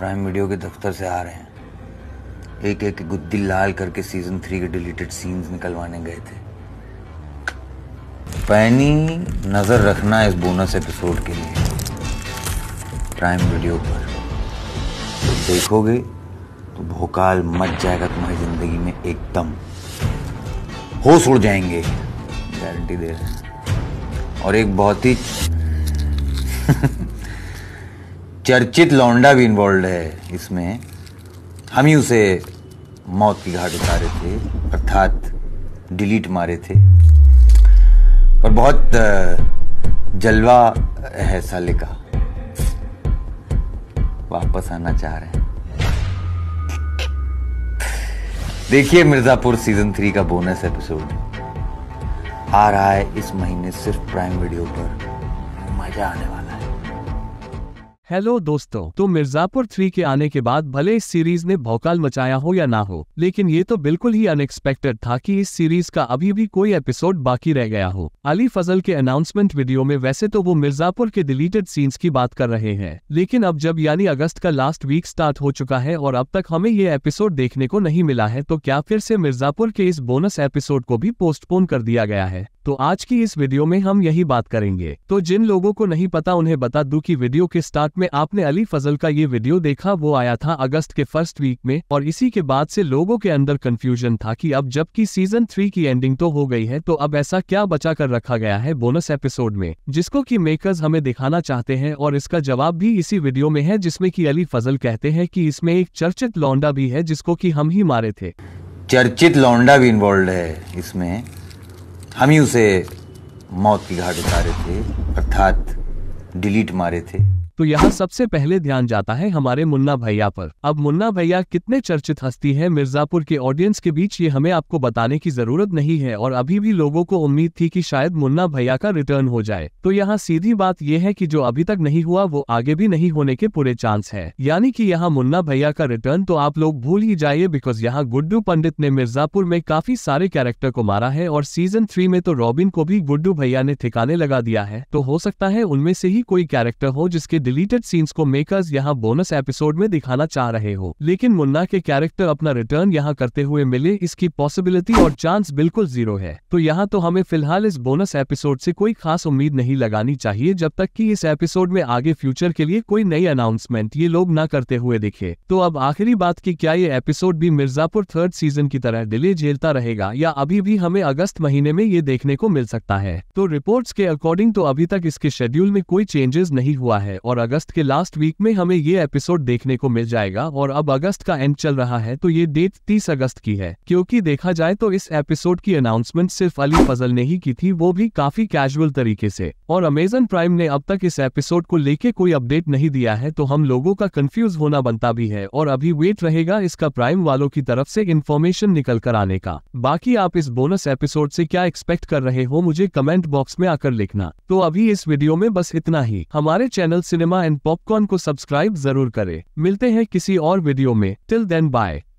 prime video के दफ्तर से आ रहे हैं एक एक गुद्दी लाल करके सीजन थ्री के डिलीटेड सीन्स निकलवाने गए थे पैनी नज़र रखना इस बोनस एपिसोड के लिए प्राइम वीडियो पर तो देखोगे तो भोकाल मच जाएगा तुम्हारी ज़िंदगी में एकदम होश उड़ जाएंगे गारंटी दे रहे हैं और एक बहुत ही चर्चित लौंडा भी इन्वॉल्व है इसमें हम ही उसे मौत की घाट उतारे थे अर्थात डिलीट मारे थे और बहुत जलवा है साले का वापस आना चाह रहे हैं देखिए मिर्जापुर सीजन थ्री का बोनस एपिसोड आ रहा है इस महीने सिर्फ प्राइम वीडियो पर मजा आने वाला हेलो दोस्तों तो मिर्जापुर थ्री के आने के बाद भले इस सीरीज ने भौकाल मचाया हो या ना हो लेकिन ये तो बिल्कुल ही अनएक्सपेक्टेड था कि इस सीरीज का अभी भी कोई एपिसोड बाकी रह गया हो अली फजल के अनाउंसमेंट वीडियो में वैसे तो वो मिर्जापुर के डिलीटेड सीन्स की बात कर रहे हैं लेकिन अब जब यानी अगस्त का लास्ट वीक स्टार्ट हो चुका है और अब तक हमें ये एपिसोड देखने को नहीं मिला है तो क्या फिर से मिर्जापुर के इस बोनस एपिसोड को भी पोस्टपोन कर दिया गया है तो आज की इस वीडियो में हम यही बात करेंगे तो जिन लोगों को नहीं पता उन्हें बता दूं कि वीडियो के स्टार्ट में आपने अली फजल का ये वीडियो देखा वो आया था अगस्त के फर्स्ट वीक में और इसी के बाद से लोगों के अंदर कंफ्यूजन था कि अब जबकि सीजन थ्री की एंडिंग तो हो गई है तो अब ऐसा क्या बचा कर रखा गया है बोनस एपिसोड में जिसको की मेकर्स हमें दिखाना चाहते हैं और इसका जवाब भी इसी वीडियो में है जिसमे की अली फजल कहते हैं की इसमें एक चर्चित लौंडा भी है जिसको की हम ही मारे थे चर्चित लौंडा भी इन्वॉल्व है इसमें हम ही उसे मौत की घाट उतारे थे अर्थात डिलीट मारे थे तो यहाँ सबसे पहले ध्यान जाता है हमारे मुन्ना भैया पर अब मुन्ना भैया कितने चर्चित हस्ती है मिर्जापुर के ऑडियंस के बीच ये हमें आपको बताने की जरूरत नहीं है और अभी भी लोगों को उम्मीद थी कि शायद मुन्ना भैया का रिटर्न हो जाए तो यहाँ सीधी बात यह है कि जो अभी तक नहीं हुआ वो आगे भी नहीं होने के पूरे चांस है यानी की यहाँ मुन्ना भैया का रिटर्न तो आप लोग भूल ही जाइए बिकॉज यहाँ गुड्डू पंडित ने मिर्जापुर में काफी सारे कैरेक्टर को मारा है और सीजन थ्री में तो रॉबिन को भी गुड्डू भैया ने ठिकाने लगा दिया है तो हो सकता है उनमें से ही कोई कैरेक्टर हो जिसके डिलीटेड सीन्स को मेकर्स यहाँ बोनस एपिसोड में दिखाना चाह रहे हो लेकिन मुन्ना के कैरेक्टर अपना रिटर्न यहाँ करते हुए मिले इसकी पॉसिबिलिटी और चांस बिल्कुल जीरो है तो यहाँ तो हमें फिलहाल इस बोनस एपिसोड से कोई खास उम्मीद नहीं लगानी चाहिए जब तक कि इस एपिसोड में आगे फ्यूचर के लिए कोई नई अनाउंसमेंट ये लोग ना करते हुए दिखे तो अब आखिरी बात की क्या ये एपिसोड भी मिर्जापुर थर्ड सीजन की तरह डिले झेलता रहेगा या अभी भी हमें अगस्त महीने में ये देखने को मिल सकता है तो रिपोर्ट्स के अकॉर्डिंग तो अभी तक इसके शेड्यूल में कोई चेंजेस नहीं हुआ है और अगस्त के लास्ट वीक में हमें ये एपिसोड देखने को मिल जाएगा और अब अगस्त का एंड चल रहा है तो ये डेट तीस अगस्त की है क्योंकि देखा जाए तो इस एपिसोड की अनाउंसमेंट सिर्फ अली फजल ने ही की थी वो भी काफी कैजुअल तरीके से और अमेजन प्राइम ने अब तक इस एपिसोड को लेके कोई अपडेट नहीं दिया है तो हम लोगों का कंफ्यूज होना बनता भी है और अभी वेट रहेगा इसका प्राइम वालों की तरफ से इन्फॉर्मेशन निकल कर आने का बाकी आप इस बोनस एपिसोड से क्या एक्सपेक्ट कर रहे हो मुझे कमेंट बॉक्स में आकर लिखना तो अभी इस वीडियो में बस इतना ही हमारे channel cinema cinema and popcorn को सब्सक्राइब जरूर करें मिलते हैं किसी और वीडियो में टिल देन बाय